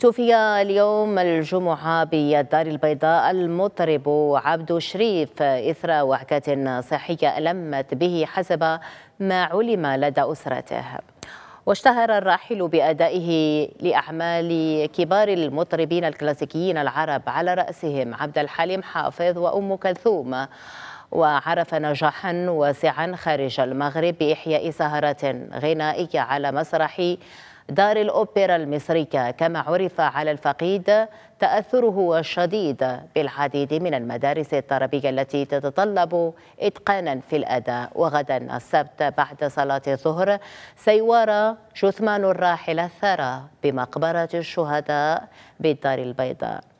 توفي اليوم الجمعة بالدار البيضاء المطرب عبد شريف إثر وعكة صحية ألمت به حسب ما علم لدى أسرته واشتهر الراحل بأدائه لأعمال كبار المطربين الكلاسيكيين العرب على رأسهم عبد الحليم حافظ وأم كلثوم وعرف نجاحا واسعا خارج المغرب بإحياء سهرة غنائية على مسرح دار الأوبرا المصرية كما عرف على الفقيد تأثره شديد بالعديد من المدارس الطربية التي تتطلب إتقانا في الأداء وغدا السبت بعد صلاة الظهر سيوارى جثمان الراحل الثرى بمقبرة الشهداء بالدار البيضاء